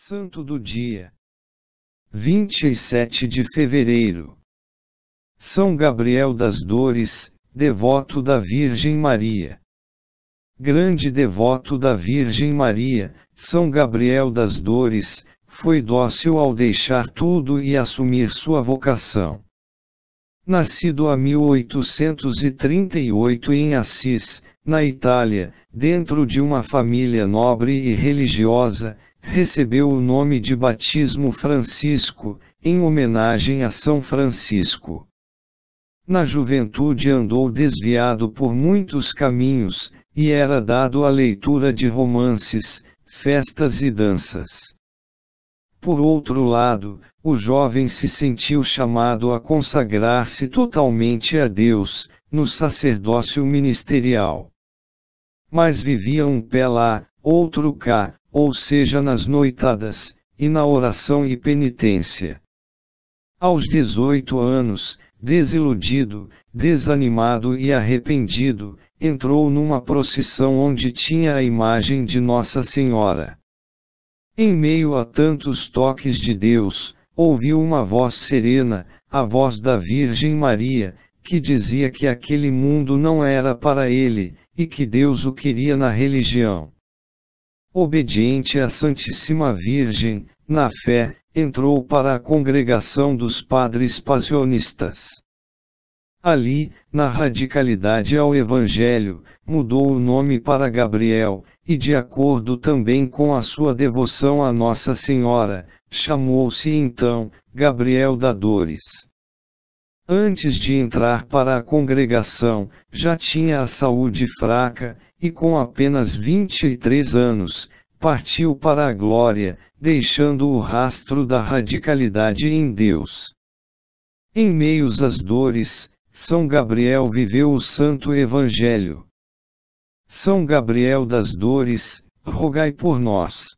Santo do dia 27 de fevereiro. São Gabriel das Dores, devoto da Virgem Maria. Grande devoto da Virgem Maria, São Gabriel das Dores, foi dócil ao deixar tudo e assumir sua vocação. Nascido a 1838 em Assis, na Itália, dentro de uma família nobre e religiosa, recebeu o nome de batismo Francisco, em homenagem a São Francisco. Na juventude andou desviado por muitos caminhos, e era dado à leitura de romances, festas e danças. Por outro lado, o jovem se sentiu chamado a consagrar-se totalmente a Deus, no sacerdócio ministerial. Mas vivia um pé lá, outro cá, ou seja, nas noitadas, e na oração e penitência. Aos 18 anos, desiludido, desanimado e arrependido, entrou numa procissão onde tinha a imagem de Nossa Senhora. Em meio a tantos toques de Deus, ouviu uma voz serena, a voz da Virgem Maria, que dizia que aquele mundo não era para ele, e que Deus o queria na religião. Obediente à Santíssima Virgem, na fé, entrou para a congregação dos padres passionistas. Ali, na radicalidade ao Evangelho, mudou o nome para Gabriel, e de acordo também com a sua devoção a Nossa Senhora, chamou-se então Gabriel da Dores. Antes de entrar para a congregação, já tinha a saúde fraca, e com apenas 23 anos, partiu para a glória, deixando o rastro da radicalidade em Deus. Em meios às dores, São Gabriel viveu o Santo Evangelho. São Gabriel das Dores, rogai por nós.